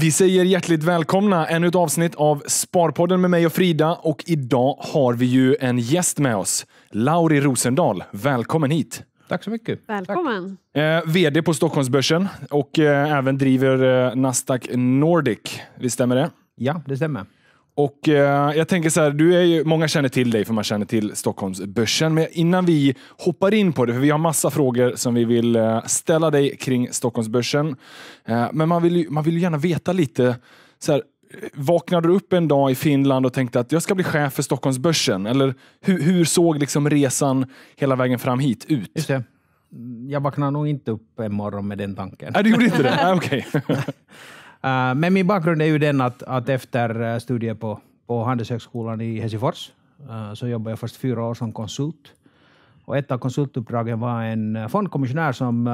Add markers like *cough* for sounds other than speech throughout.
Vi säger hjärtligt välkomna ännu ett avsnitt av Sparpodden med mig och Frida och idag har vi ju en gäst med oss. Lauri Rosendahl, välkommen hit! Tack så mycket. Välkommen. Eh, VD på Stockholmsbörsen och eh, även driver eh, Nasdaq Nordic. Visst stämmer det? Ja, det stämmer. Och eh, jag tänker så här, du är ju, många känner till dig för man känner till Stockholmsbörsen. Men innan vi hoppar in på det, för vi har massa frågor som vi vill eh, ställa dig kring Stockholmsbörsen. Eh, men man vill, ju, man vill ju gärna veta lite, så här, eh, vaknade du upp en dag i Finland och tänkte att jag ska bli chef för Stockholmsbörsen? Eller hur, hur såg liksom resan hela vägen fram hit ut? Just det. Jag vaknade nog inte upp en morgon med den tanken. Nej, du gjorde inte det? *laughs* Okej. okay. *laughs* Eh, men min bakgrund är ju den att, att efter eh, studier på, på Handelshögskolan i Helsingfors eh, så jobbade jag först fyra år som konsult. Och ett av konsultuppdragen var en fondkommissionär som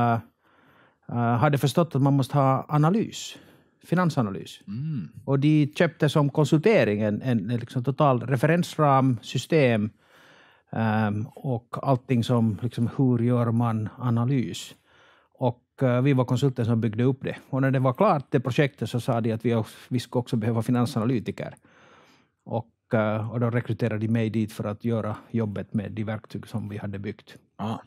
hade förstått att man måste ha analys, finansanalys. Mm. Och de köpte som konsultering en, en, en liksom total referensram, system um, och allting som liksom, hur gör man analys. Eh, vi var konsulter som byggde upp det. Och när det var klart, det projektet, så sa de att vi, vi skulle också behöva finansanalytiker. Och, eh, och då rekryterade de mig dit för att göra jobbet med de verktyg som vi hade byggt. Ah.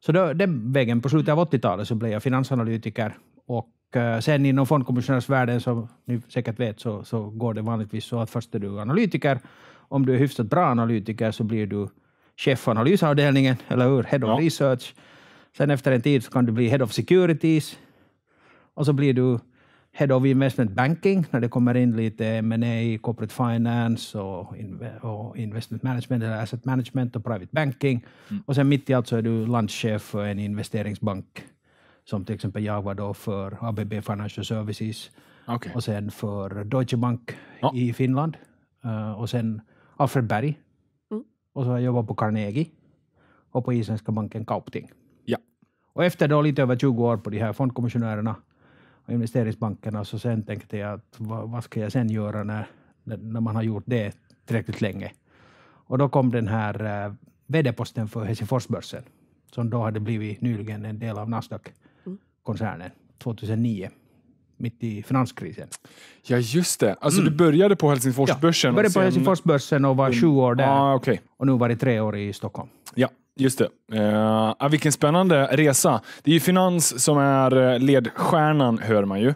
Så då, den vägen, på slutet av 80-talet, så blev jag finansanalytiker. Och eh, sen inom fondkommissionärsvärlden, som ni säkert vet, så, så går det vanligtvis så att först är du analytiker. Om du är hyfsat bra analytiker så blir du chef för analysavdelningen, eller hur? Head of ja. research. Sen efter en tid så kan du bli Head of Securities och så blir du Head of Investment Banking när det kommer in lite M&A, Corporate Finance och, Investment Management eller Asset Management och Private Banking. Mm. Och sen mitt i allt så är du landchef för en investeringsbank som till exempel jag var då för ABB Financial Services okay. och sen för Deutsche Bank oh. i Finland eh, och sen Alfred Berg. Mm. Och så har jag jobbat på Carnegie och på Isländska banken Kaupting. Och efter då lite över 20 år på de här fondkommissionärerna och investeringsbankerna, så sen tänkte jag att vad, vad ska jag sen göra när, när man har gjort det tillräckligt länge? Och då kom den här eh, vd-posten för Helsingforsbörsen, som då hade blivit nyligen en del av Nasdaq-koncernen, 2009 mitt i finanskrisen. Ja, just det. Alltså mm. du började på Helsingforsbörsen? Ja, jag började på sen... Helsingforsbörsen och var mm. sju år där. Ah, okay. Och nu var det tre år i Stockholm. Ja. Just det. Eh, ah, vilken spännande resa. Det är ju finans som är eh, ledstjärnan, hör man ju.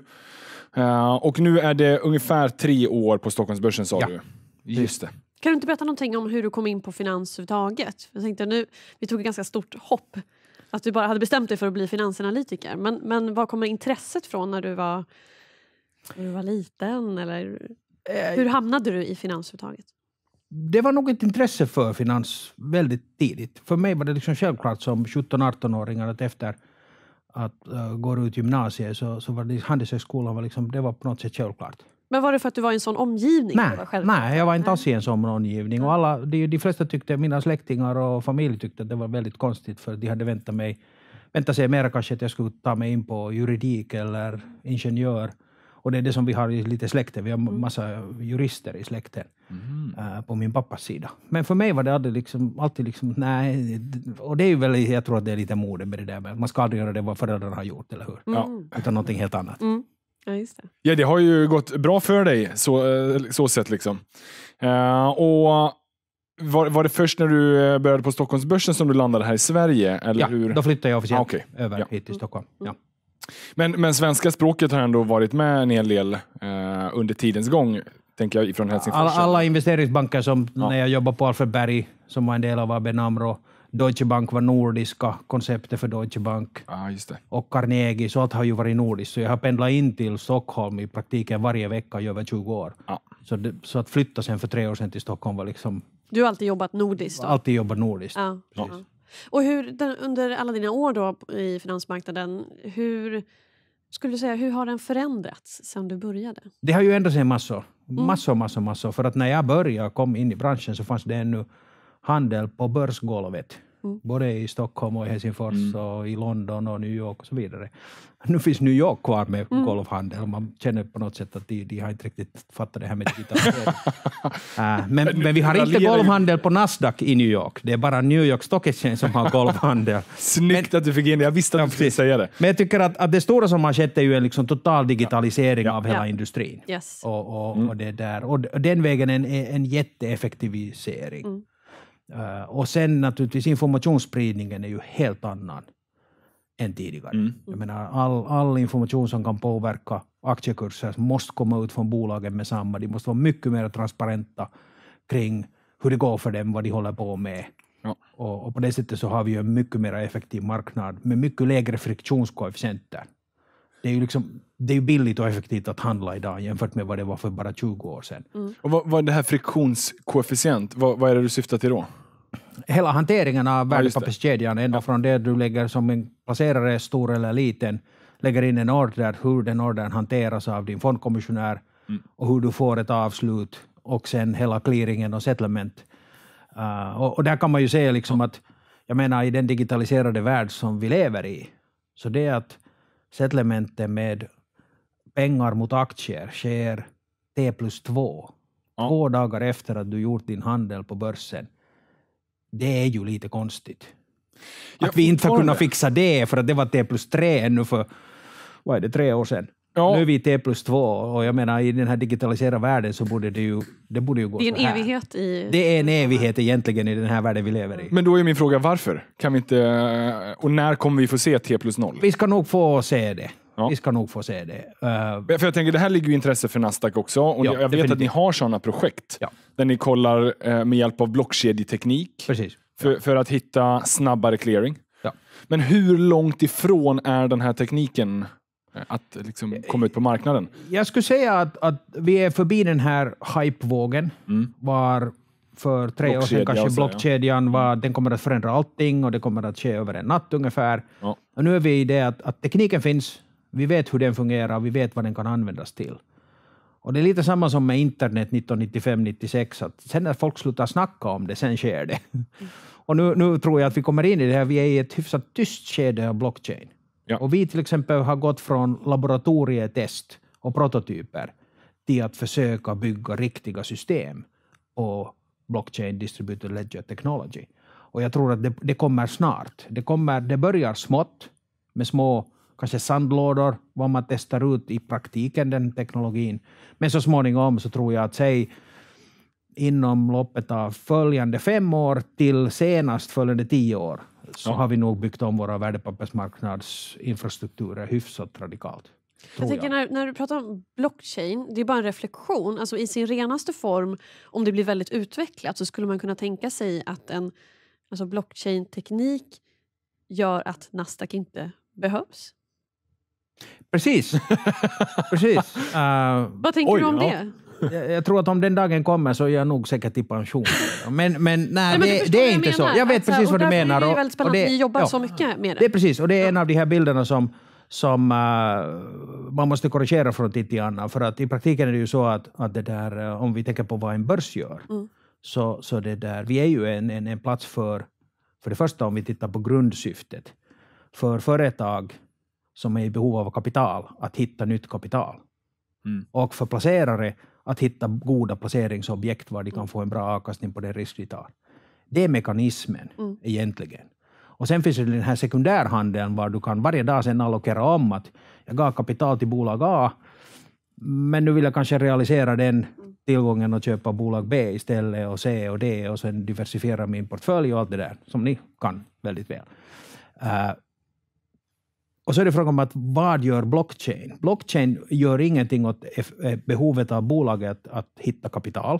Eh, och nu är det ungefär tre år på Stockholmsbörsen, sa ja. du. Just det. Kan du inte berätta någonting om hur du kom in på finans överhuvudtaget? Jag tänkte nu, vi tog ett ganska stort hopp. Att du bara hade bestämt dig för att bli finansanalytiker. Men, men var kommer intresset från när du var, när du var liten? Eller eh, hur hamnade du i finans överhuvudtaget? det var nog ett intresse för finans väldigt tidigt. För mig var det liksom självklart som 17 18 åring att efter att uh, gå ut gymnasiet så, så var det Handelshögskolan var liksom, det var på något sätt självklart. Men var det för att du var i en sån omgivning? Nej, nej jag var inte alls i en sån omgivning. Och alla, de, de flesta tyckte, mina släktingar och familj tyckte att det var väldigt konstigt för de hade väntat, mig, väntat sig mer kanske att jag skulle ta mig in på juridik eller ingenjör. Och det är det som vi har i lite släkten. Vi har mm. massa jurister i släkten mm. Eh, på min pappas sida. Men för mig var det aldrig liksom, alltid liksom, nej. Och det är väl, jag tror att det är lite mode med det där med man ska aldrig göra det vad föräldrarna har gjort, eller hur? Mm. Utan någonting helt annat. Mm. Ja, just det. ja, det har ju gått bra för dig så, eh, så sett liksom. Uh, och var, var det först när du började på Stockholmsbörsen som du landade här i Sverige? Eller ja, hur? då flyttade jag officiellt ah, okay. över ja. hit till mm. Stockholm. Mm. Ja. Men, men svenska språket har ändå varit med en hel del eh, under tidens gång, tänker jag, från Helsingfors. Alla, alla investeringsbanker som ja. när jag jobbade på Alfred Berg, som var en del av ABN AMRO, Deutsche Bank var nordiska, konceptet för Deutsche Bank. Ah, och Carnegie, så allt har ju varit nordiskt. Så jag har pendlat in till Stockholm i praktiken varje vecka i över 20 år. Ah. Så, det, så, att flytta sen för tre år sedan till Stockholm var liksom... Du har alltid jobbat nordiskt? Då? Alltid jobbat nordiskt. Ah. Precis. Och hur, under alla dina år då i finansmarknaden, hur, skulle du säga, hur har den förändrats sedan du började? Det har ju ändrat sig massor. Mm. Massor, massor, massor. För att när jag började och kom in i branschen så fanns det ännu handel på börsgolvet. Mm. Både i Stockholm och Helsingfors mm. och i London och New York och så vidare. Nu finns New York kvar med mm. golfhandel. Man känner på något sätt att de, de har inte riktigt fattat det här med digitalisering. *laughs* äh, men, men, vi har inte golfhandel på Nasdaq i New York. Det är bara New York Stock Exchange som har golfhandel. *laughs* Snyggt men, att du fick in det. Jag visste att du skulle säga det. Men jag tycker att, att det stora som har skett är ju en liksom total digitalisering ja. av hela ja. industrin. Yes. Och, och, mm. och, det där. och den vägen en, en jätteeffektivisering. Mm. Eh, och sen naturligtvis informationsspridningen är ju helt annan än tidigare. Mm. Jag menar, all, all information som kan påverka aktiekurser måste komma ut från bolagen med samma. De måste vara mycket mer transparenta kring hur det går för dem, vad de håller på med. Ja. Och, och, på det sättet så har vi ju en mycket mer effektiv marknad med mycket lägre friktionskoefficienter. Det är ju liksom, det är billigt och effektivt att handla idag jämfört med vad det var för bara 20 år sedan. Mm. Och vad, vad är det här friktionskoefficient? Vad, vad är det du syftar till då? hela hanteringen av värdepapperskedjan, ända ja. från det du lägger som en placerare, stor eller liten, lägger in en order, hur den ordern hanteras av din fondkommissionär mm. och hur du får ett avslut och sen hela clearingen och settlement. Uh, och, och, där kan man ju säga liksom att, jag menar i den digitaliserade värld som vi lever i, så det är att settlementen med pengar mot aktier sker T plus 2, ja. två dagar efter att du gjort din handel på börsen det är ju lite konstigt. Att vi inte har kunnat fixa det, för att det var T plus 3 ännu för, vad är det, tre år sedan? Ja. Nu är vi T plus 2 och jag menar i den här digitaliserade världen så borde det ju, det borde ju gå Det är en evighet i... Det är en evighet egentligen i den här världen vi lever i. Men då är min fråga varför? Kan vi inte, och när kommer vi få se T plus 0? Vi ska nog få se det. Ja. Vi ska nog få se det. Uh, för jag tänker, det här ligger ju intresse för Nasdaq också. Och ja, jag vet definitivt. att ni har sådana projekt ja. där ni kollar uh, med hjälp av blockkedjeteknik Precis. För, för, att hitta snabbare clearing. Men hur långt ifrån är den här tekniken eh, att liksom komma ut på marknaden? Jag skulle säga att, att vi är förbi den här hypevågen mm. var för tre år sedan kanske alltså, blockkedjan ja. var, den kommer att förändra allting och det kommer att ske över en natt ungefär. Ja. Och nu är vi i det att, att tekniken finns, vi vet hur den fungerar och vi vet vad den kan användas till. Och det är lite samma som med internet 1995-96, att sen när folk slutar snacka om det, sen sker det. *laughs* Och nu, nu tror jag att vi kommer in i det här, vi är i ett hyfsat tyst skede av blockchain. Ja. Och vi till exempel har gått från laboratorietest och prototyper till att försöka bygga riktiga system och blockchain distributed ledger technology. Och jag tror att det, det kommer snart. Det, kommer, det börjar smått med små kanske sandlådor, vad man testar ut i praktiken, den teknologin. Men så småningom så tror jag att säg inom loppet av följande fem år till senast följande tio år så ja. har vi nog byggt om våra värdepappersmarknadsinfrastrukturer hyfsat radikalt. Jag tänker jag. När, när, du pratar om blockchain, det är bara en reflektion. Alltså I sin renaste form, om det blir väldigt utvecklat, så skulle man kunna tänka sig att en alltså blockchain-teknik gör att Nasdaq inte behövs? Precis. Precis. Uh, *laughs* Vad tänker oj, du om ja. det? Jag, tror att om den dagen kommer så är jag nog säkert i pension. Men, men, nej, nej men det, det, är inte menar. så. Jag vet alltså, precis vad du menar. Det är väldigt spännande att ni jobbar ja, så mycket med det. Det är precis, och det är en av de här bilderna som, som uh, man måste korrigera från tid till annan. För att i praktiken är det ju så att, att det där, eh, om vi tänker på vad en börs gör, mm. så, så det där, vi är ju en, en, en plats för, för det första om vi tittar på grundsyftet, för företag som är i behov av kapital, att hitta nytt kapital. Mm. Och för placerare att hitta goda placeringsobjekt var de kan få en bra avkastning på den risk de tar. Det är mekanismen mm. egentligen. Och sen finns det den här sekundärhandeln var du kan varje dag sen allokera om att jag gav kapital till bolag A, men nu vill jag kanske realisera den mm. tillgången och köpa bolag B istället och C och D och sen diversifiera min portfölj och allt det där som ni kan väldigt väl. Uh, och så är det frågan om att vad gör blockchain? Blockchain gör ingenting åt eh, behovet av bolaget att, att hitta kapital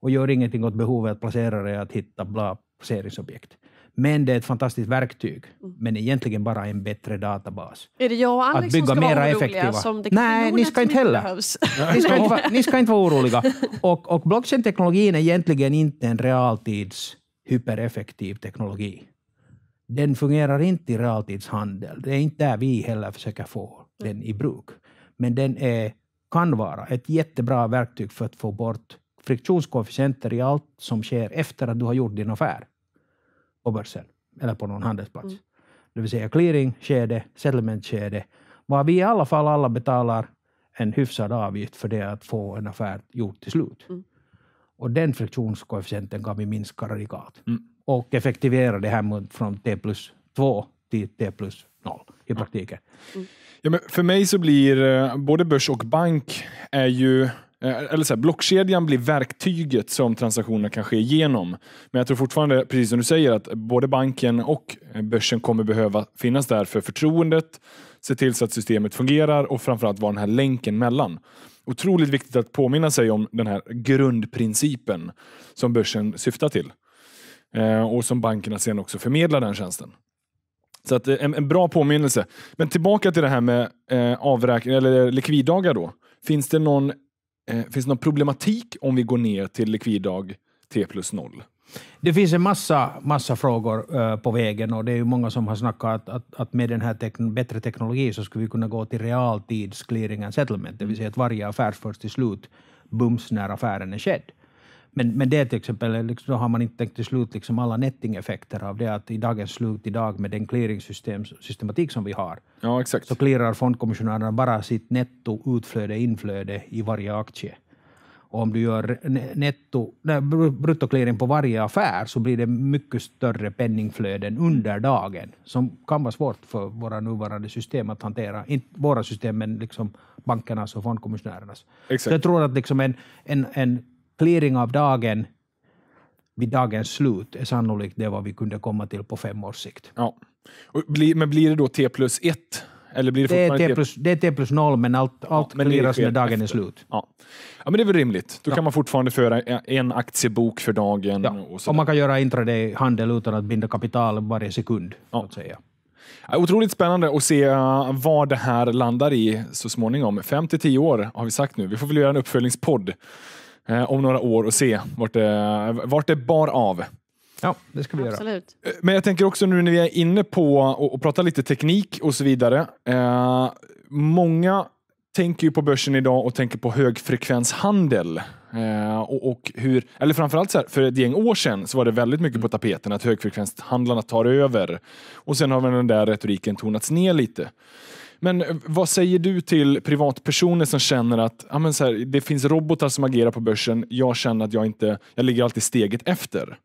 och gör ingenting åt behovet av placerare att hitta bra placeringsobjekt. Men det är ett fantastiskt verktyg, mm. men egentligen bara en bättre databas. Är det jag och Alex att bygga som ska vara effektiva. Som det Nej, ni ska inte heller. *laughs* ni, ska inte, ni ska inte vara oroliga. Och, och blockchain-teknologin är egentligen inte en realtids hypereffektiv teknologi den fungerar inte i realtidshandel. Det är inte där vi heller försöker få den i bruk. Men den är, kan vara ett jättebra verktyg för att få bort friktionskoefficienter i allt som sker efter att du har gjort din affär på börsen eller på någon handelsplats. Mm. Det vill säga clearingskede, settlementskede, var vi i alla fall alla betalar en hyfsad avgift för det att få en affär gjord till slut. Mm. Och den friktionskoefficienten kan vi minska radikalt. Mm och effektivera det här mot, från T plus 2 till T plus 0 i praktiken. Mm. Ja, men för mig så blir eh, både börs och bank är ju eh, eller så här, blockkedjan blir verktyget som transaktionerna kan ske genom. Men jag tror fortfarande, precis som du säger, att både banken och börsen kommer behöva finnas där för förtroendet, se till så att systemet fungerar och framförallt vara den här länken mellan. Otroligt viktigt att påminna sig om den här grundprincipen som börsen syftar till. Eh, och som bankerna sen också förmedlar den tjänsten. Så att, eh, en, en bra påminnelse. Men tillbaka till det här med eh, avräkning, eller likviddagar. Då. Finns, det någon, eh, finns det någon problematik om vi går ner till likviddag T plus 0? Det finns en massa, massa frågor uh, på vägen och det är ju många som har snackat att, att, att med den här tekn- bättre teknologin så skulle vi kunna gå till realtids clearing and settlement, det vill säga att varje affär förs till slut bums när affären är skedd. Men, men det till exempel, liksom, då har man inte tänkt till slut liksom alla nettingeffekter av det att i dagens slut idag med den clearingsystematik som vi har, ja, exakt. så clearar fondkommissionärerna bara sitt netto utflöde inflöde i varje aktie. Och om du gör netto, nej, bruttoclearing på varje affär så blir det mycket större penningflöden under dagen som kan vara svårt för våra nuvarande system att hantera. Inte våra system, men liksom bankernas och fondkommissionärernas. Exakt. Så jag tror att liksom en, en, en clearing av dagen vid dagens slut är sannolikt det vad vi kunde komma till på fem års sikt. Ja. men blir det då T plus 1? Eller blir det, det, är T plus, det är T plus 0, men allt, allt ja, men clearas när dagen efter. är slut. Ja. ja, men det är väl rimligt. Då ja. kan man fortfarande föra en aktiebok för dagen. Ja. Och, och man kan göra intraday-handel utan att binda kapital varje sekund. Ja. Så säga. Otroligt spännande att se uh, vad det här landar i så småningom. Fem till tio år har vi sagt nu. Vi får väl göra en uppföljningspodd Eh, om några år och se vart det, vart det bar av. Ja, det ska vi Absolut. göra. Eh, men jag tänker också nu när vi är inne på att prata lite teknik och så vidare. Eh, många tänker ju på börsen idag och tänker på högfrekvenshandel. Eh, och, och, hur, eller framförallt så här, för ett gäng år sedan så var det väldigt mycket på mm. tapeten att högfrekvenshandlarna tar över. Och sen har väl den där retoriken tonats ner lite. Men eh, vad säger du till privatpersoner som känner att ah, men så här, det finns robotar som agerar på börsen, jag känner att jag inte, jag ligger alltid steget efter.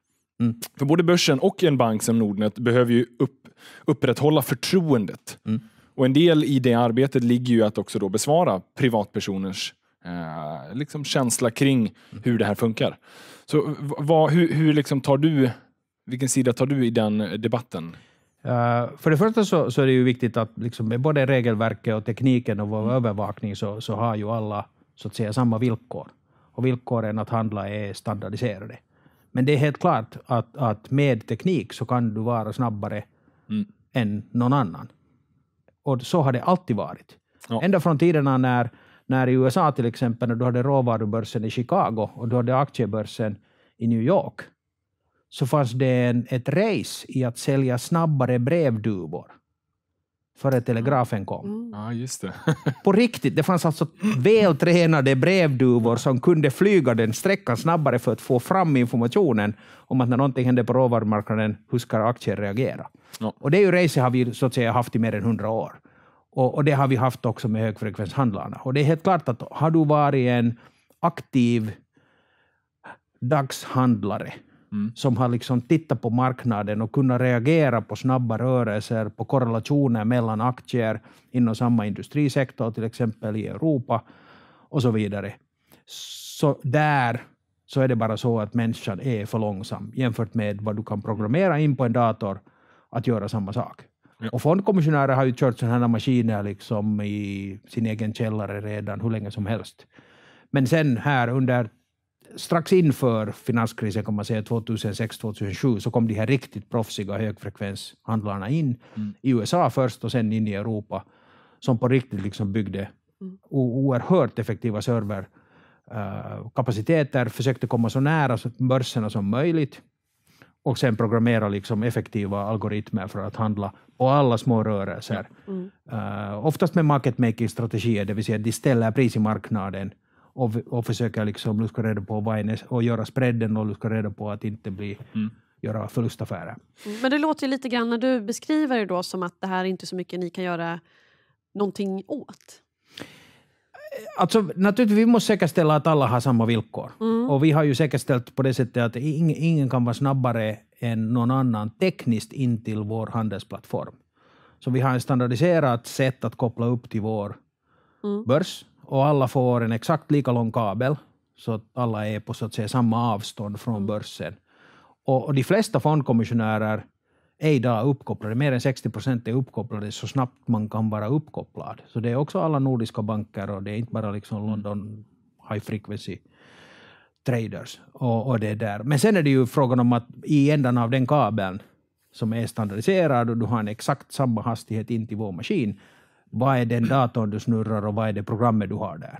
Mm. För både börsen och en bank som Nordnet behöver ju upp, upprätthålla förtroendet. Mm. Och En del i det arbetet ligger ju att också då besvara privatpersoners eh, liksom känsla kring hur det här funkar. Så eh, vad, hur, hur liksom tar du, vilken sida tar du i den debatten? Eh, för det första så, så, är det ju viktigt att liksom, med både regelverket och tekniken och vår mm. övervakning så, så, har ju alla så att säga samma villkor. Och villkoren att handla är standardiserade. Men det är helt klart att, att med teknik så kan du vara snabbare mm. än någon annan. Och så har det alltid varit. Ja. Ända från tiderna när, när i USA till exempel, när du hade råvarubörsen i Chicago och du hade aktiebörsen i New York, så fanns det en, ett race i att sälja snabbare brevduvor före ah, telegrafen kom. Oh. Ja, just det. *laughs* På riktigt, det fanns alltså vältränade brevduvor som kunde flyga den sträckan snabbare för att få fram informationen om att när någonting hände på råvarumarknaden, hur ska aktier reagera? Ja. Och det är ju racet har vi så att säga haft i mer än hundra år. Och, och, det har vi haft också med högfrekvenshandlarna. Och det är helt klart att har du varit en aktiv dagshandlare mm. som har liksom tittat på marknaden och kunnat reagera på snabba rörelser, på korrelationer mellan aktier inom samma industrisektor, till exempel i Europa, och så vidare. Så där så är det bara så att människan är för långsam jämfört med vad du kan programmera in på en dator att göra samma sak. Ja. Och fondkommissionärer har ju kört sådana här maskiner liksom i sin egen källare redan hur länge som helst. Men sen här under strax inför finanskrisen kan man säga 2006-2007 så kom de här riktigt proffsiga högfrekvenshandlarna in mm. i USA först och sen in i Europa som på riktigt liksom byggde mm. oerhört effektiva serverkapaciteter, eh, försökte komma så nära börserna som möjligt och sen programmera liksom effektiva algoritmer för att handla på alla små rörelser. Mm. Uh, oftast med market making-strategier, det vill säga de ställer pris i marknaden och, och försöker liksom luska reda på vad är och göra spreaden och luska reda på att inte bli mm. göra förlustaffärer. Mm. Men det låter ju lite grann när du beskriver det då som att det här är inte så mycket ni kan göra någonting åt. Alltså, naturligtvis, vi måste säkerställa att alla har samma villkor. Mm. Och vi har ju säkerställt på det sättet att ingen, ingen kan vara snabbare än någon annan tekniskt in till vår handelsplattform. Så vi har ett standardiserat sätt att koppla upp till vår mm. börs och alla får en exakt lika lång kabel, så att alla är på så att säga samma avstånd från mm. börsen. Och, och de flesta fondkommissionärer är idag uppkopplade, mer än 60 procent är uppkopplade så snabbt man kan vara uppkopplad. Så det är också alla nordiska banker och det är inte bara liksom mm. London High Frequency traders. Och, och, det där. Men sen är det ju frågan om att i ändan av den kabeln som är standardiserad och du har en exakt samma hastighet in till vår maskin, vad är den datorn du snurrar och vad är det programmet du har där?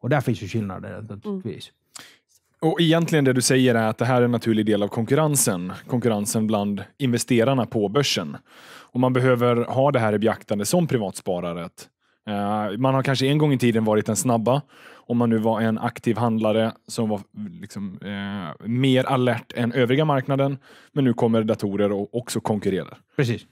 Och där finns ju skillnader naturligtvis. Mm. Och egentligen det du säger är att det här är en naturlig del av konkurrensen. Konkurrensen bland investerarna på börsen. Och man behöver ha det här i beaktande som privatsparare. Eh, man har kanske en gång i tiden varit den snabba. Om man nu var en aktiv handlare som var liksom, eh, mer alert än övriga marknaden. Men nu kommer datorer och också konkurrerar. Precis.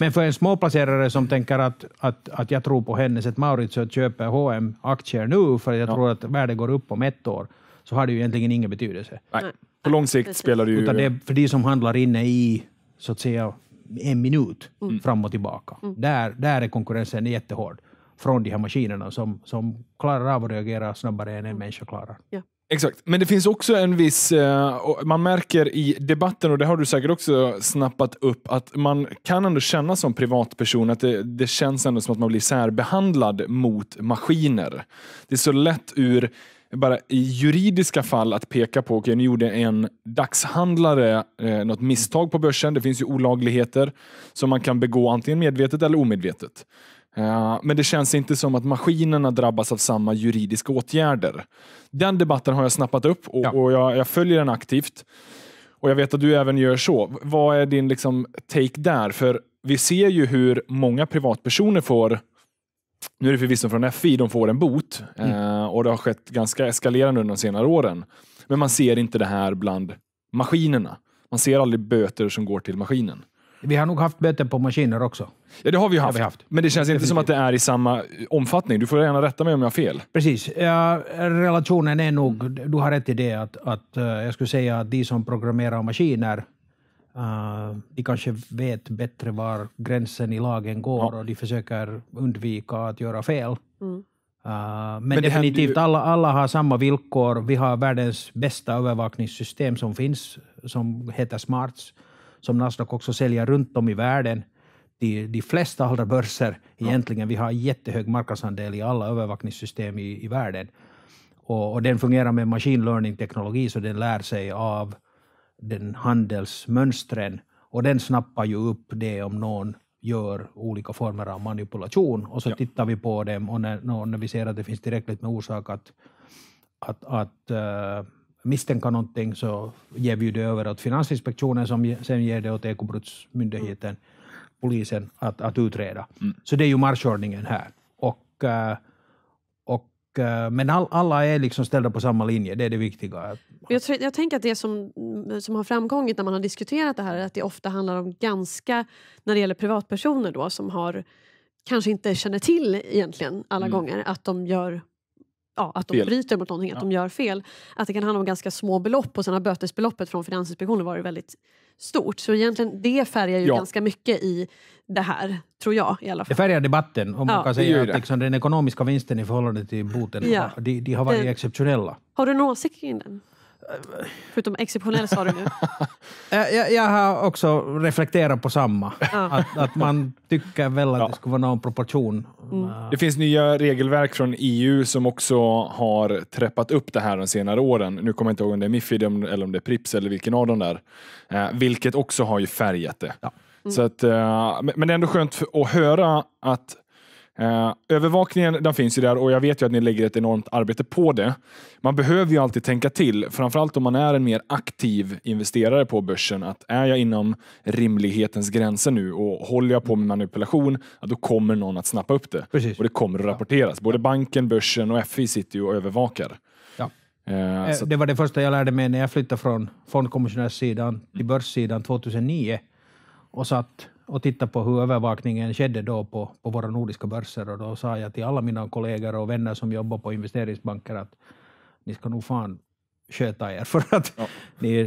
Men för en småplacerare som tänker att, att, att jag tror på Hennes att Mauritz köper hm aktier nu för att jag ja. tror att värdet går upp om ett år, så har det ju egentligen ingen betydelse. Nej. På lång sikt Precis. spelar det ju... Utan det är för de som handlar inne i, så att säga, en minut mm. mm. fram och tillbaka. Mm. Där, där är konkurrensen jättehård från de här maskinerna som, som klarar av att reagera snabbare än en mm. människa klarar. Ja. Exakt, men det finns också en viss, eh, man märker i debatten och det har du säkert också snappat upp, att man kan ändå känna som privatperson att det, det känns ändå som att man blir särbehandlad mot maskiner. Det är så lätt ur bara i juridiska fall att peka på, okej okay, nu gjorde en dagshandlare eh, något misstag på börsen, det finns ju olagligheter som man kan begå antingen medvetet eller omedvetet. Eh, men det känns inte som att maskinerna drabbas av samma juridiska åtgärder. Den debatten har jag snappat upp och, ja. och jag, jag, följer den aktivt. Och jag vet att du även gör så. Vad är din liksom, take där? För vi ser ju hur många privatpersoner får nu är det förvisso från FI de får en bot mm. Eh, och det har skett ganska eskalerande under de senare åren. Men man ser inte det här bland maskinerna. Man ser aldrig böter som går till maskinen. Vi har nog haft böter på maskiner också. Ja, det har vi ju haft. Vi haft. Men det känns Definitivt. inte som att det är i samma omfattning. Du får gärna rätta mig om jag har fel. Precis. Ja, relationen är nog, du har rätt i det, att, att eh, jag skulle säga att de som programmerar maskiner Uh, de kanske vet bättre var gränsen i lagen går ja. och de försöker undvika att göra fel. Mm. Uh, men, men definitivt, ju... alla, alla har samma villkor. Vi har världens bästa övervakningssystem som finns, som heter Smarts, som Nasdaq också säljer runt om i världen de, de flesta andra börser egentligen. Vi har jättehög marknadsandel i alla övervakningssystem i, i världen. Och, och, den fungerar med machine learning-teknologi, så den lär sig av den handelsmönstren. Och den snappar ju upp det om någon gör olika former av manipulation. Och så ja. tittar vi på dem och när, när vi ser att det finns tillräckligt med orsak att, att, att uh, misstänka någonting så ger vi det över åt Finansinspektionen som sen ger det åt Ekobrottsmyndigheten. Mm polisen att, att utreda. Mm. Så det är ju marschordningen här. Och, eh, och, eh, men all, alla är liksom ställda på samma linje, det är det viktiga. Jag, tror, jag tänker att det som, mm, som har framkommit när man har diskuterat det här är att det ofta handlar om ganska, när det gäller privatpersoner då, som har kanske inte känner till egentligen alla mm. gånger att de gör ja, att de fel. bryter mot någonting, att ja. de gör fel. Att det kan handla om ganska små belopp och sen har bötesbeloppet från Finansinspektionen varit väldigt stort. Så egentligen, det färgar ju ja. ganska mycket i det här, tror jag i alla fall. Det färgar debatten, om ja. man kan säga att liksom, den ekonomiska vinsten i förhållande till boten, ja. de, de har varit det, exceptionella. Har du en åsikt kring den? Förutom exceptionell sa du nu. *laughs* jag, jag har också reflekterat på samma. att, att man tycker väl att ja. det skulle vara någon proportion. Mm. Det finns nya regelverk från EU som också har träppat upp det här de senare åren. Nu kommer jag inte ihåg om det är Mifid eller om det är Prips eller vilken av dem där. Eh, vilket också har ju färgat det. Ja. Mm. Så att, eh, men det är ändå skönt att höra att Eh, övervakningen den finns ju där och jag vet ju att ni lägger ett enormt arbete på det. Man behöver ju alltid tänka till, framförallt om man är en mer aktiv investerare på börsen. Att är jag inom rimlighetens gränser nu och håller jag på med manipulation, då kommer någon att snappa upp det. Precis. Och det kommer att rapporteras. Både banken, börsen och FI sitter ju och övervakar. Ja. Uh, det var det första jag lärde mig när jag flyttade från fondkommissionärssidan till börssidan 2009 och satt och tittade på hur övervakningen skedde då på, på våra nordiska börser. Och då sa jag till alla mina kollegor och vänner som jobbar på investeringsbanker att ni ska nog fan sköta er, *laughs* för att ja. ni,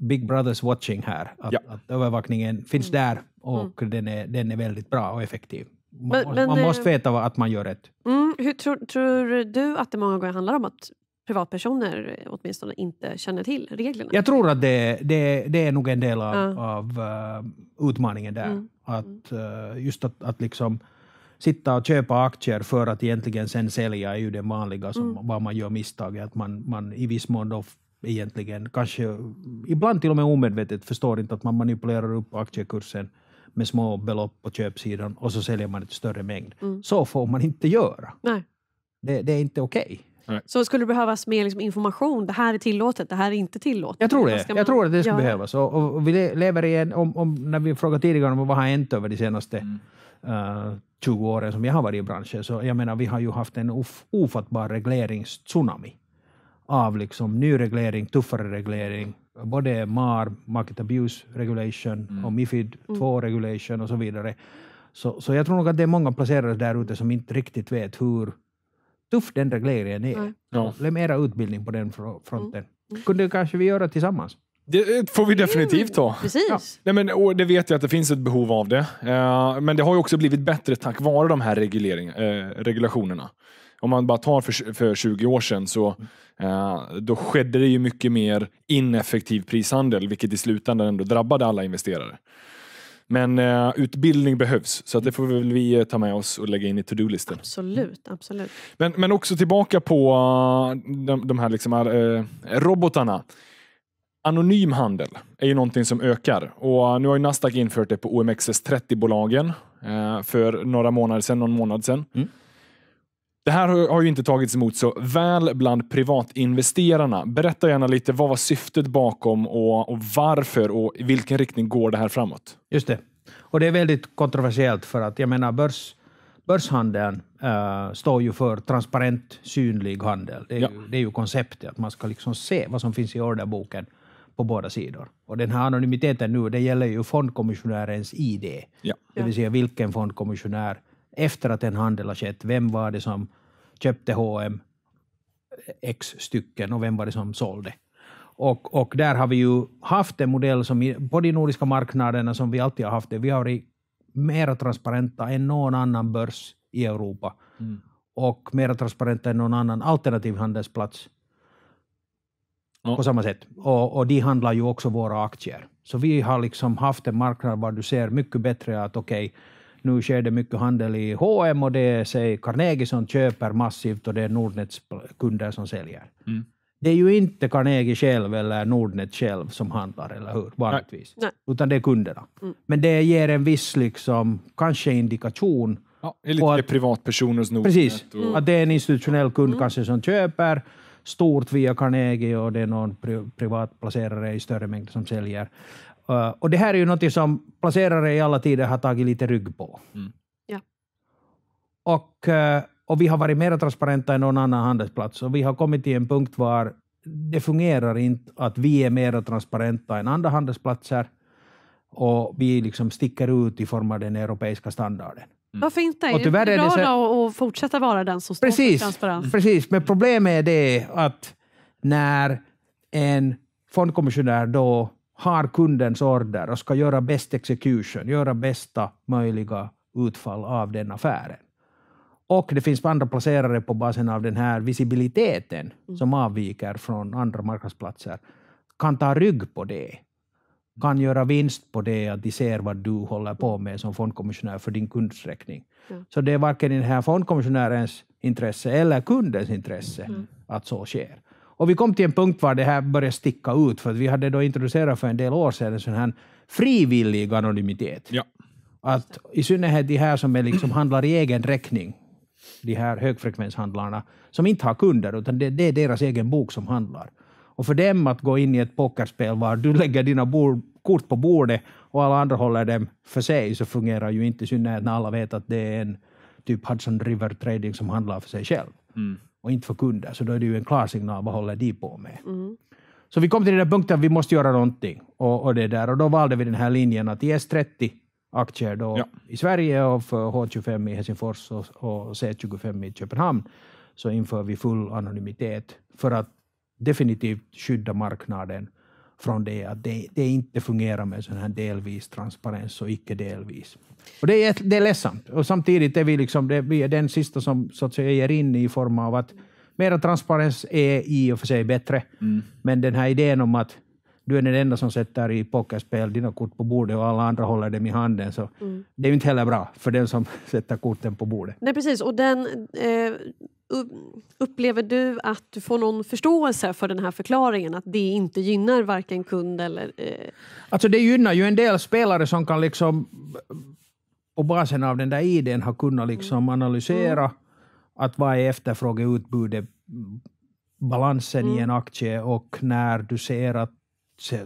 Big Brothers watching här. Att, ja. att övervakningen finns mm. där och mm. den, är, den är väldigt bra och effektiv. Man, men, men, måste veta att man gör rätt. Mm, hur tror, tror, du att det många gånger handlar om att privatpersoner eh, åtminstone inte känner till reglerna. Jag tror att det, det, det är nog en del av, ja. av uh, utmaningen där. Mm. Att, uh, just att, att liksom sitta och köpa aktier för att egentligen sen sälja är ju det vanliga, som, mm. vad man gör misstaget. Att man, man i viss mån då egentligen, kanske ibland till och med omedvetet, förstår inte att man manipulerar upp aktiekursen med små belopp på köpsidan och så säljer man ett större mängd. Mm. Så får man inte göra. Nej. Det, det är inte okej. Okay. Så skulle det behövas mer liksom, information. Det här är tillåtet, det här är inte tillåtet. Jag tror det. Man... Jag tror att det skulle ja. behövas. Och, och, vi lever i en, om, om, när vi frågade tidigare om vad har hänt över de senaste mm. uh, eh, 20 åren som jag har varit i branschen, så jag menar vi har ju haft en of, ofattbar regleringstunami av liksom ny reglering, tuffare reglering, både MAR, Market Abuse Regulation, mm. och Mifid 2 mm. Regulation och så vidare. Så, så jag tror nog att det är många placerare där ute som inte riktigt vet hur tuff den regleringen är. Mm. Lämna era utbildning på den fronten. Mm. mm. Kunde kanske vi göra tillsammans? Det eh, får vi mm. definitivt ta. Precis. Ja. Nej, men, och det vet jag att det finns ett behov av det. Uh, men det har ju också blivit bättre tack vare de här reglering, uh, regulationerna. Om man bara tar för, för 20 år sedan så uh, då skedde det ju mycket mer ineffektiv prishandel, vilket i slutändan ändå drabbade alla investerare. Men eh, utbildning behövs, så att det får väl vi eh, ta med oss och lägga in i to do listen Absolut, mm. absolut. Men, men också tillbaka på eh, de, de här liksom, eh, robotarna. Anonym handel är ju någonting som ökar och eh, nu har ju Nasdaq infört det på OMXS30-bolagen eh, för några månader sedan, någon månad sedan. Mm. Det här har ju inte tagits emot så väl bland privatinvesterarna. Berätta gärna lite, vad var syftet bakom och, och varför och i vilken riktning går det här framåt? Just det. Och det är väldigt kontroversiellt för att jag menar börs, börshandeln äh, står ju för transparent, synlig handel. Det är, ja. ju, det är ju konceptet, att man ska liksom se vad som finns i orderboken på båda sidor. Och den här anonymiteten nu, det gäller ju fondkommissionärens ID, ja. det vill säga vilken fondkommissionär efter att en handel har skett. Vem var det som köpte H&M x stycken och vem var det som sålde? Och, och där har vi ju haft en modell som på de nordiska marknaderna som vi alltid har haft det. Vi har varit mera transparenta än någon annan börs i Europa. Mm. Och mera transparenta än någon annan alternativ handelsplats. Mm. På samma sätt. Och, och de handlar ju också våra aktier. Så vi har liksom haft en marknad där du ser mycket bättre att okej, okay, nu sker det mycket handel i H&M och det är säg, Carnegie som köper massivt och det är Nordnets kunder som säljer. Mm. Det är ju inte Carnegie själv eller Nordnet själv som handlar, eller hur? Vanligtvis. Nej. Utan det är kunderna. Mm. Men det ger en viss, liksom, kanske indikation Ja, det är lite att, privatpersoners Nordnet. Precis, och... Mm. att det är en institutionell kund mm. kanske som köper stort via Carnegie och det är någon privat placerare i större mängd som säljer och det här är ju något som placerare i alla tider har tagit lite rygg på. Mm. Ja. Och, och vi har varit mer transparenta än någon annan handelsplats. Och vi har kommit till en punkt var det fungerar inte att vi är mer transparenta än andra handelsplatser. Och vi liksom sticker ut i form av den europeiska standarden. Mm. Varför inte? Och tyvärr är det bra att fortsätta vara den som står precis, för transparens. Precis, men problemet är det att när en fondkommissionär då har kundens order och ska göra bäst execution, göra bästa möjliga utfall av den affären. Och det finns andra placerare på basen av den här visibiliteten mm. som avviker från andra marknadsplatser, kan ta rygg på det. Kan göra vinst på det, att de ser vad du håller på med som fondkommissionär för din kundsträckning. Mm. Så det är varken i den här fondkommissionärens intresse eller kundens intresse mm. att så sker. Och vi kom till en punkt var det här började sticka ut, för vi hade då introducerat för en del år sedan en sån här frivillig anonymitet. Ja. Att i synnerhet de här som är liksom handlar i egen räkning, de här högfrekvenshandlarna, som inte har kunder, utan det, det är deras egen bok som handlar. Och för dem att gå in i ett pokerspel var du lägger dina bord, kort på bordet och alla andra håller dem för sig, så fungerar ju inte i synnerhet när alla vet att det är en typ Hudson River Trading som handlar för sig själv. Mm och inte för kunder, så då är det ju en klar signal, vad håller de på med? Mm. Så vi kom till den där punkten att vi måste göra någonting. Och, och, det där, och då valde vi den här linjen att i S30 aktier då ja. i Sverige och för H25 i Helsingfors och, och C25 i Köpenhamn, så inför vi full anonymitet för att definitivt skydda marknaden från det att det, det inte fungerar med sån här delvis transparens och icke delvis. Och det är, det är ledsamt. Och samtidigt är vi, liksom, det, vi är den sista som så att säga ger in i form av att mera transparens är i och för sig bättre, mm. men den här idén om att du är den enda som sätter i pokerspel dina kort på bordet och alla andra håller dem i handen. Så mm. Det är ju inte heller bra för den som *laughs* sätter korten på bordet. Nej, precis. Och den, eh, Upplever du att du får någon förståelse för den här förklaringen, att det inte gynnar varken kund eller... Eh... Alltså det gynnar ju en del spelare som kan liksom på basen av den där idén har kunnat liksom mm. analysera mm. att vad är efterfrågeutbudet, balansen mm. i en mm. aktie och när du ser att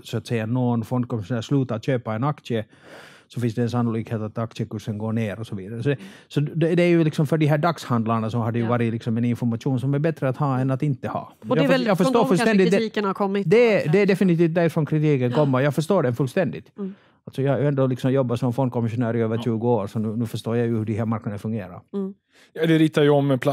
så att säga någon fondkommissionär slutar köpa en aktie så finns det en sannolikhet att aktiekursen går ner och så vidare. Så, det, så det, det är ju liksom för de här dagshandlarna så har det ju ja. varit liksom en information som är bättre att ha än att inte ha. Och det är väl jag, jag förstår fullständigt. Kritiken har kommit. Det, det är definitivt därifrån kritiken kommer. Jag förstår den fullständigt. Mm. Alltså jag har ändå liksom jobbat som fondkommissionär i över 20 år, så nu, nu, förstår jag ju hur de här marknaderna fungerar. Mm. Ja, det ritar ju om eh,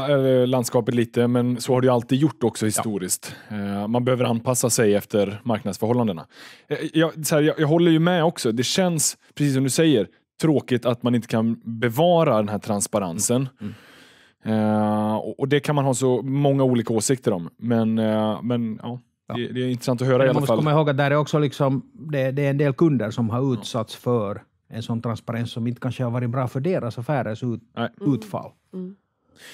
landskapet lite, men så har det ju alltid gjort också historiskt. Ja. Eh, man behöver anpassa sig efter marknadsförhållandena. Eh, jag, här, jag, jag håller ju med också. Det känns, precis som du säger, tråkigt att man inte kan bevara den här transparensen. Mm. Uh, och Det kan man ha så många olika åsikter om. Men, uh, men ja. Ja. Det, det, är intressant att höra Men i alla fall. Man måste komma ihåg att där är också liksom, det, det, är en del kunder som har utsatts för en sån transparens som inte kanske har varit bra för deras affärers ut, mm. utfall. Mm. mm.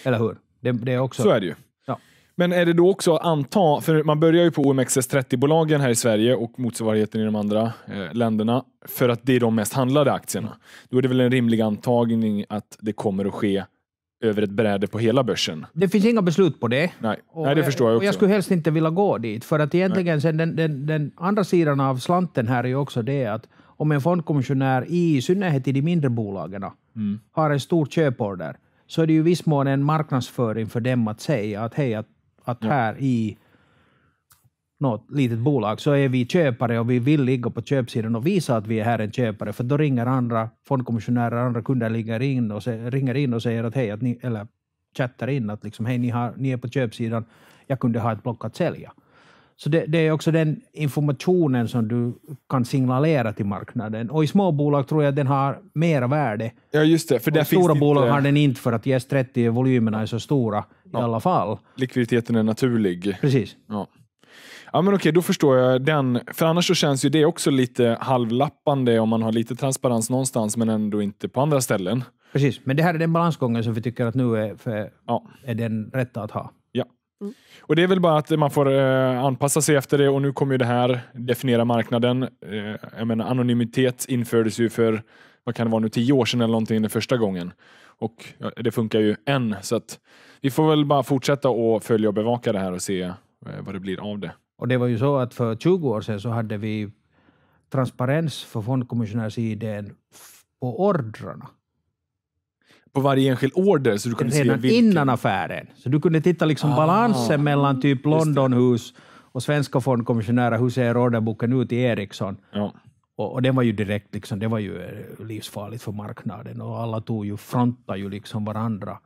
Eller hur? Det, det, är också... Så är det ju. Ja. Men är det då också att anta, för man börjar ju på OMXS30-bolagen här i Sverige och motsvarigheten i de andra eh, länderna, för att det är de mest handlade aktierna. Mm. Då är det väl en rimlig antagning att det kommer att ske över ett bräde på hela börsen. Det finns inga beslut på det. Nej, och, Nej det förstår jag också. Och jag skulle helst inte vilja gå dit, för att egentligen sen den, den, den, andra sidan av slanten här är ju också det att om en fondkommissionär, i synnerhet i de mindre bolagen, mm. har en stor köporder, så är det ju i viss mån en marknadsföring för dem att säga att hej, att, att här i något litet bolag så är vi köpare och vi vill ligga på köpsidan och visa att vi är här en köpare. För då ringer andra fondkommissionärer, andra kunder ringer in och, se, ringer in och säger att hej, att ni, eller chattar in att liksom, hej, ni, har, ni är på köpsidan, jag kunde ha ett block att sälja. Så det, det, är också den informationen som du kan signalera till marknaden. Och i små bolag tror jag att den har mer värde. Ja, just det. För där finns stora bolag inte... har den inte för att GS30-volymerna är så stora ja. i alla fall. Likviditeten är naturlig. Precis. Ja. Ja, men okej, då förstår jag den. För annars så känns ju det också lite halvlappande om man har lite transparens någonstans men ändå inte på andra ställen. Precis, men det här är den balansgången som vi tycker att nu är, för, ja. är den rätta att ha. Ja. Mm. Och Det är väl bara att man får eh, anpassa sig efter det och nu kommer ju det här definiera marknaden. Eh, jag menar, anonymitet infördes ju för, vad kan det vara nu, tio år sedan eller någonting den första gången. Och ja, det funkar ju än, så att vi får väl bara fortsätta att följa och bevaka det här och se eh, vad det blir av det. Och det var ju så att för 20 år sedan så hade vi transparens för fondkommissionärsidén på ordrarna. På varje enskild order? Så du kunde Redan se vilken... innan affären. Så du kunde titta liksom ah, balansen mellan typ Londonhus och svenska fondkommissionärer, hur ser orderboken ut i Ericsson? Ja. Och, och den var ju direkt liksom, det var ju eh, livsfarligt för marknaden och alla tog ju, frontade ju liksom varandra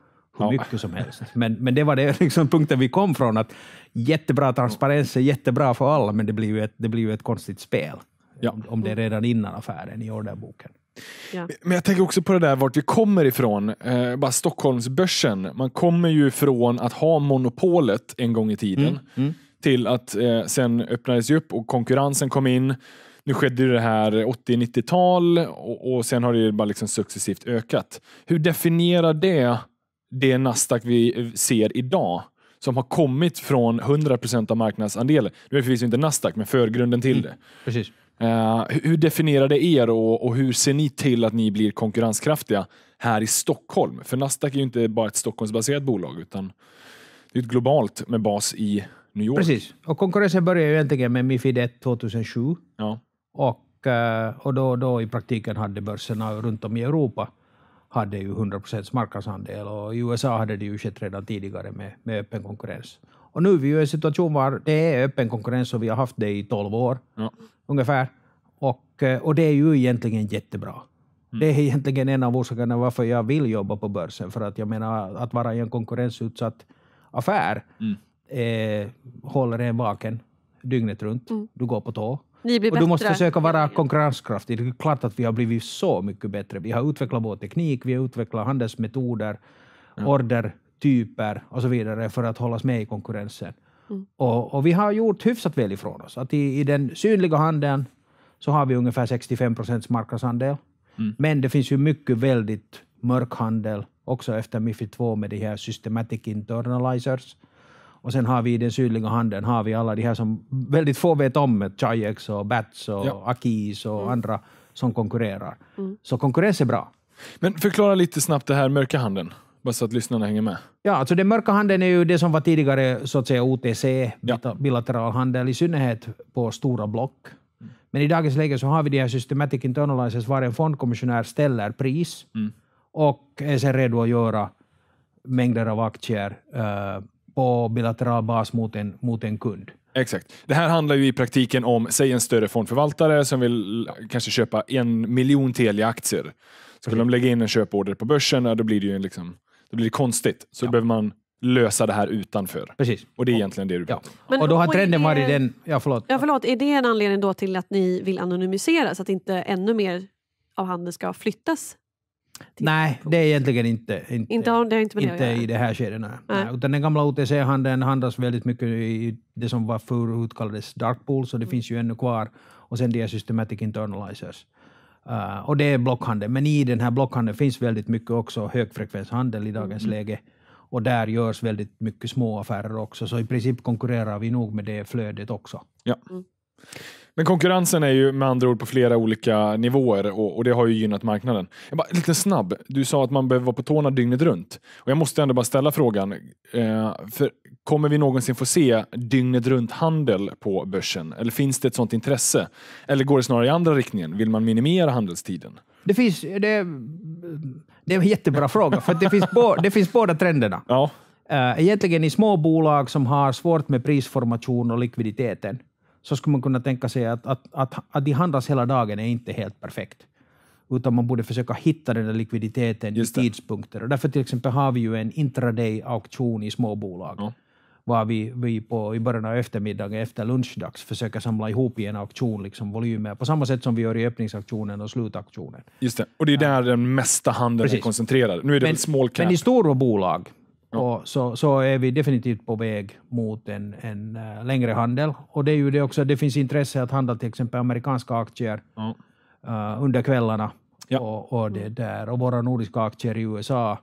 hur mycket som helst. *laughs* Men, men det var det *laughs* liksom punkten vi kom från, att jättebra transparens är jättebra för alla, men det blir ju ett, det blir ju ett konstigt spel ja. om, om det är redan innan affären i orderboken. Ja. Men jag tänker också på det där vart vi kommer ifrån. Eh, bara Stockholmsbörsen. Man kommer ju från att ha monopolet en gång i tiden mm. Mm. till att eh, sen öppnades upp och konkurrensen kom in. Nu skedde det här 80-90-tal och, och sen har det bara liksom successivt ökat. Hur definierar det det Nasdaq vi eh, ser idag som har kommit från 100 av marknadsandelen. Nu är det förvisso inte Nasdaq, men förgrunden till mm. det. precis. Uh, hur definierar det er och, och, hur ser ni till att ni blir konkurrenskraftiga här i Stockholm? För Nasdaq är ju inte bara ett Stockholmsbaserat bolag utan det är ett globalt med bas i New York. Precis, och konkurrensen började ju egentligen med Mifid 1 2007 ja. och, eh, och då, då i praktiken hade börserna runt om i Europa hade ju 100 procents marknadsandel och i USA hade det ju skett redan tidigare med, med öppen konkurrens. Och nu är vi ju i en situation var det är öppen konkurrens och vi har haft det i 12 år ja. ungefär. Och, eh, och det är ju egentligen jättebra. Mm. Det är egentligen en av orsakerna varför jag vill jobba på börsen. För att jag menar, att vara i en konkurrensutsatt affär mm. eh, håller en vaken dygnet runt. Mm. Du går på tå. Ni blir och du måste försöka vara konkurrenskraftig. Det är klart att vi har blivit så mycket bättre. Vi har utvecklat vår teknik, vi har utvecklat handelsmetoder, ja. ordertyper och så vidare för att hållas med i konkurrensen. Mm. Och, och, vi har gjort hyfsat väl ifrån oss. Att i, i den synliga handeln så har vi ungefär 65 procents marknadsandel. Mm. Men det finns ju mycket väldigt mörk handel också efter Mifid 2 med de här systematic internalizers och sen har vi i den sydliga handeln har vi alla de här som väldigt få vet om, Chajex och Bats och ja. Akis och mm. andra som konkurrerar. Mm. Så konkurrens är bra. Men förklara lite snabbt det här mörka handeln, bara så att lyssnarna hänger med. Ja, alltså den mörka handeln är ju det som var tidigare så att säga OTC, ja. bilateral handel, i synnerhet på stora block. Mm. Men i dagens läge så har vi de här systematic internalizers var en fondkommissionär ställer pris mm. och är sen redo att göra mängder av aktier uh, på bilateral bas mot en, mot en kund. Exakt. Det här handlar ju i praktiken om, säg en större fondförvaltare som vill kanske köpa en miljon Telia-aktier. Skulle de lägga in en köporder på börsen, då blir det ju liksom, då blir det konstigt. Så ja. då behöver man lösa det här utanför. Precis. Och det är egentligen det du pratar ja. Och då har trenden varit den... Ja, förlåt. Ja, förlåt. Är det en anledning då till att ni vill anonymisera så att inte ännu mer av handeln ska flyttas Nej, det är egentligen inte. Inte, inte, har, det inte, inte i det här skedet. Nej. Nej. Utan den gamla OTC-handeln handlas väldigt mycket i det som var förut kallades dark pool, så det mm. finns ju ännu kvar. Och sen de är systematic internalizers. Uh, och det är blockhandel. Men i den här blockhandeln finns väldigt mycket också högfrekvenshandel i dagens mm. läge. Och där görs väldigt mycket små affärer också, så i princip konkurrerar vi nog med det flödet också. Ja. Mm. Men konkurrensen är ju med andra ord på flera olika nivåer och, och det har ju gynnat marknaden. Jag bara, lite snabb, du sa att man behöver vara på tårna dygnet runt. Och jag måste ändå bara ställa frågan, eh, för kommer vi någonsin få se dygnet runt-handel på börsen? Eller finns det ett sådant intresse? Eller går det snarare i andra riktningen? Vill man minimera handelstiden? Det finns... Det, det är en jättebra fråga, för det finns, bo, det finns båda trenderna. Ja. Eh, egentligen i små bolag som har svårt med prisformation och likviditeten så skulle man kunna tänka sig att, att, att, att de handlas hela dagen är inte helt perfekt. Utan man borde försöka hitta den där likviditeten i tidpunkter. Och därför till exempel har vi ju en intraday-auktion i småbolag. Ja. Var vi, vi på, i början av eftermiddagen efter lunchdags försöker samla ihop i en auktion liksom, volymer. På samma sätt som vi gör i öppningsauktionen och slutauktionen. Just det. Och det är där ja. den mesta handeln Precis. är koncentrerad. Nu är det men, small cap. Men i stora bolag och så, så är vi definitivt på väg mot en, en eh, längre handel. Och det är ju det också, det finns intresse att handla till exempel amerikanska aktier mm. uh, under kvällarna. Ja. Och, och, det där, och våra nordiska aktier i USA.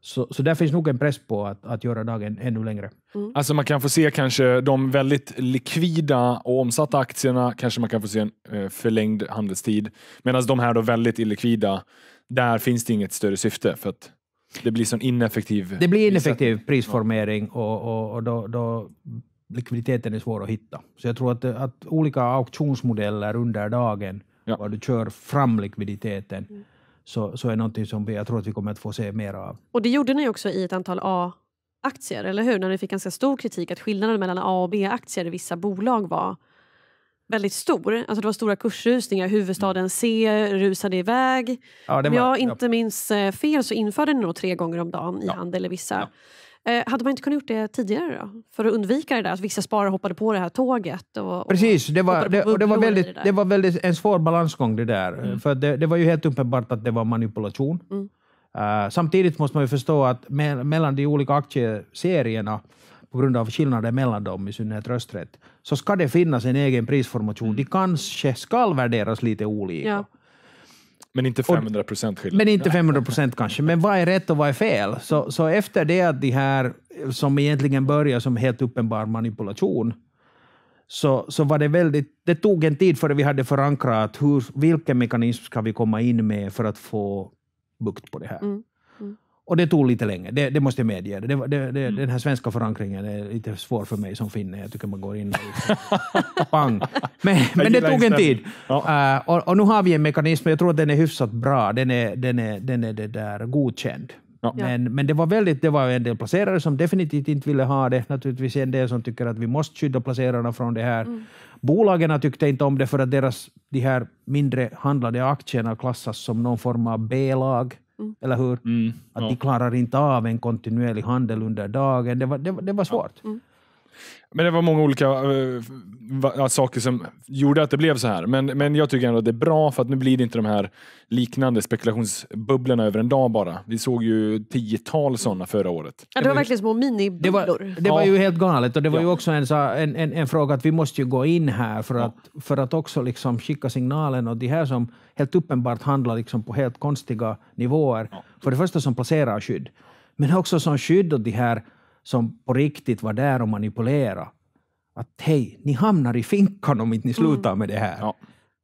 Så, så där finns nog en press på att, att göra dagen ännu längre. Mm. Alltså man kan få se kanske de väldigt likvida och omsatta aktierna, kanske man kan få se en eh, förlängd handelstid. Medan de här då väldigt illikvida, där finns det inget större syfte. För att det blir sån ineffektiv... Det blir ineffektiv prisformering och, och, och då, då likviditeten är svår att hitta. Så jag tror att, att olika auktionsmodeller under dagen, ja. var du kör fram likviditeten, så, så är någonting som jag tror att vi kommer att få se mer av. Och det gjorde ni också i ett antal A aktier, eller hur? När ni fick ganska stor kritik att skillnaden mellan A och B-aktier i vissa bolag var väldigt stor. Alltså det var stora kursrusningar. Huvudstaden C rusade iväg. Ja, var, Om jag inte ja. minns eh, fel så införde den nog tre gånger om dagen i ja. handel i vissa. Ja. Eh, hade man inte kunnat gjort det tidigare då? För att undvika det där att vissa sparare hoppade på det här tåget? Och, och Precis, det var, det, och det var, väldigt, det, det, var väldigt en svår balansgång det där. Mm. För det, det, var ju helt uppenbart att det var manipulation. Mm. Uh, samtidigt måste man ju förstå att me mellan de olika aktieserierna på grund av skillnader mellan dem, i synnerhet rösträtt, så ska det finnas en egen prisformation. Mm. De kanske ska värderas lite olika. Ja. Men inte 500 procent skillnad. Men inte 500 procent kanske. Men vad är rätt och vad är fel? Så, så efter det att de här, som egentligen börjar som helt uppenbar manipulation, så, så var det väldigt... Det tog en tid före vi hade förankrat hur, vilken mekanism ska vi komma in med för att få bukt på det här. Mm. Och det tog lite längre, det, det måste jag medge. Det, det, det mm. Den här svenska förankringen är lite svår för mig som finne. Jag tycker man går in och liksom, *laughs* pang. Men, men det tog en tid. Ja. Uh, och, och, nu har vi en mekanism, jag tror att den är hyfsat bra. Den är, den är, den är det där godkänd. Ja. Men, men det var väldigt, det var en del placerare som definitivt inte ville ha det, naturligtvis en del som tycker att vi måste skydda placerarna från det här. Mm. Bolagen tyckte inte om det för att deras de här mindre handlade aktierna klassas som någon form av B-lag. Mm. Eller hur? Mm, att ja. de klarar inte av en kontinuerlig handel under dagen. Det var, det, det var svårt. Mm. Men det var många olika uh, saker som gjorde att det blev så här. Men, men jag tycker ändå att det är bra för att nu blir det inte de här liknande spekulationsbubblorna över en dag bara. Vi såg ju tiotal sådana förra året. Ja, det var verkligen små minibubblor. Det var, det var ju helt galet och det var ju också en, en, en, en fråga att vi måste ju gå in här för att, för att också liksom skicka signalen och de här som helt uppenbart handlar liksom på helt konstiga nivåer. För det första som placerar skydd men också som skydd åt de här som på riktigt var där och manipulerade. Att hej, ni hamnar i finkan om inte ni mm. slutar med det här. Ja.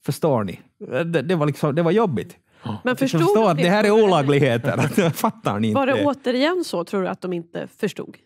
Förstår ni? Det, det, var liksom, det var jobbigt. Men liksom förstod förstå att det här är olagligheter. Fattar ni inte? Var det återigen så, tror du, att de inte förstod?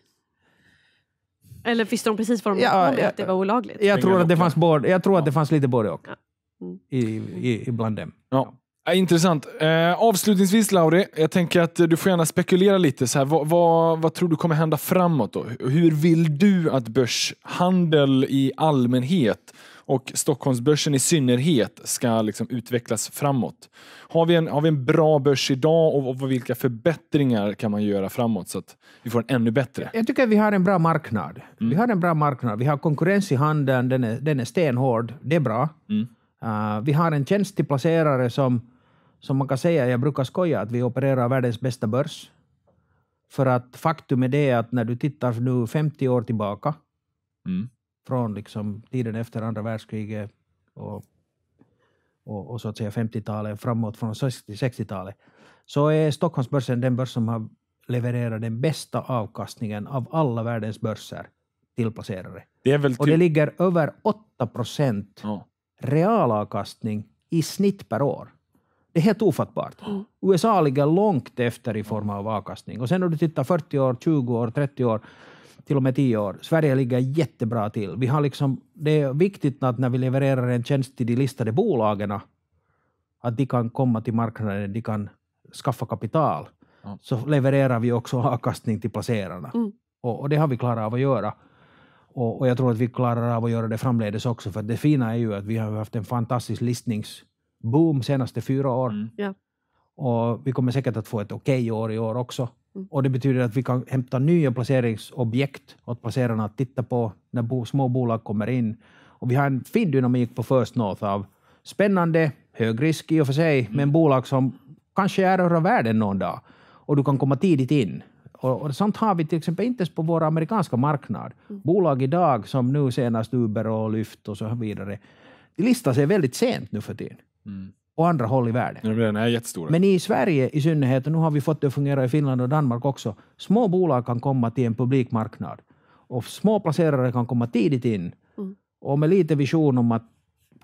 Eller visste de precis vad de ja, med, att det var olagligt? Jag tror, att det fanns, både, jag tror att det fanns lite både och ja. mm. i, i, bland dem. Ja intressant. Eh, avslutningsvis Lauri, jag tänker att du får gärna spekulera lite. Så här, vad, vad, vad, tror du kommer hända framåt? Då? Hur vill du att börshandel i allmänhet och Stockholmsbörsen i synnerhet ska liksom utvecklas framåt? Har vi, en, har vi en bra börs idag och, och vilka förbättringar kan man göra framåt så att vi får en ännu bättre? Jag tycker vi har en bra marknad. Mm. Vi har en bra marknad. Vi har konkurrens i handeln, den är, den är stenhård. Det är bra. Mm. Uh, vi har en tjänsteplacerare som som man kan säga, jag brukar skoja att vi opererar världens bästa börs. För att faktum är det att när du tittar nu 50 år tillbaka, mm. från liksom tiden efter andra världskriget och, och, och så att säga 50-talet framåt från 60-talet, så är Stockholmsbörsen den börs som har levererat den bästa avkastningen av alla världens börser till placerare. Det typ... Och det typ- ligger över 8 procent ja. realavkastning i snitt per år. Det är helt ofattbart. Mm. USA ligger långt efter i form av avkastning. Och sen om du tittar 40 år, 20 år, 30 år, till och med 10 år. Sverige ligger jättebra till. Vi har liksom, det är viktigt att när vi levererar en tjänst till de listade bolagen, att de kan komma till marknaden, de kan skaffa kapital. Så levererar vi också avkastning till placerarna. Mm. Och, och, det har vi klarat av att göra. Och, och jag tror att vi klarar av att göra det framledes också, för det fina är ju att vi har haft en fantastisk listnings boom senaste fyra år. Mm. Ja. Och vi kommer säkert att få ett okej okay år i år också. Mm. Och det betyder att vi kan hämta nya placeringsobjekt åt placerarna att titta på när bo, små bolag kommer in. Och vi har en fin dynamik på First North av spännande, hög risk i och för sig, mm. men bolag som kanske erövrar världen någon dag. Och du kan komma tidigt in. Och, och sånt har vi till exempel inte ens på vår amerikanska marknad. Mm. Bolag idag som nu senast Uber och Lyft och så vidare, de listar sig väldigt sent nu för tiden. Mm. Och andra håll i världen. Ja, den är jättestora. Men i Sverige i synnerhet, och nu har vi fått det att fungera i Finland och Danmark också, små bolag kan komma till en publikmarknad. Och små placerare kan komma tidigt in. Mm. Och med lite vision om att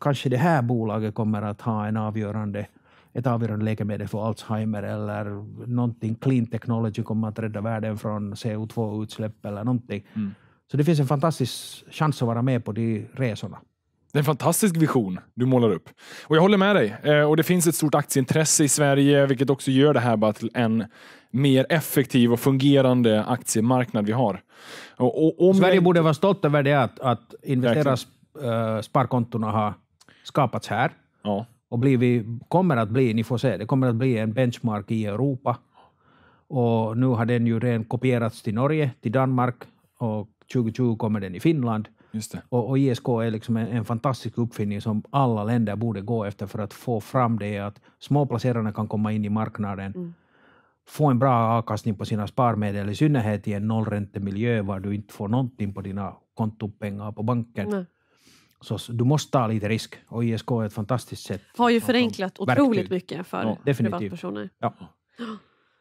kanske det här bolaget kommer att ha en avgörande ett avgörande läkemedel för Alzheimer eller någonting clean technology kommer att rädda världen från CO2-utsläpp eller någonting. Mm. Så det finns en fantastisk chans att vara med på de resorna. Det är en fantastisk vision du målar upp. Och jag håller med dig. Eh, och Det finns ett stort aktieintresse i Sverige, vilket också gör det här till en mer effektiv och fungerande aktiemarknad vi har. Och, och Sverige jag... borde vara stolt över det att, att investerares eh, sparkontona har skapats här. Ja. Och blivit, kommer att bli, ni får se, det kommer att bli en benchmark i Europa. Och nu har den ju redan kopierats till Norge, till Danmark och 2020 kommer den i Finland. Och, och, ISK är liksom en, en, fantastisk uppfinning som alla länder borde gå efter för att få fram det att småplacerarna kan komma in i marknaden, mm. få en bra avkastning på sina sparmedel, i synnerhet i en nollräntemiljö var du inte får någonting på dina kontopengar på banken. Nej. Så du måste ta lite risk och ISK är ett fantastiskt sätt. Har ju förenklat otroligt mycket för ja, privatpersoner. Ja.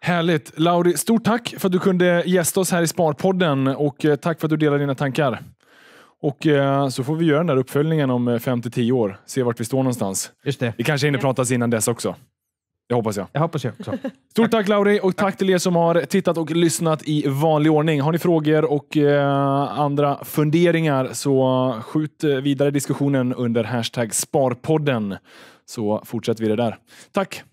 Härligt. Lauri, stort tack för att du kunde gästa oss här i Sparpodden och eh, tack för att du delade dina tankar. Och eh, så får vi göra den där uppföljningen om 5 eh, till 10 år. Se vart vi står någonstans. Just det. Vi kanske hinner pratas innan dess också. Det hoppas jag. Jag hoppas jag också. *laughs* Stort tack Lauri och tack till er som har tittat och lyssnat i vanlig ordning. Har ni frågor och andra funderingar så skjut vidare diskussionen under hashtag Sparpodden så fortsätter vi det där. Tack!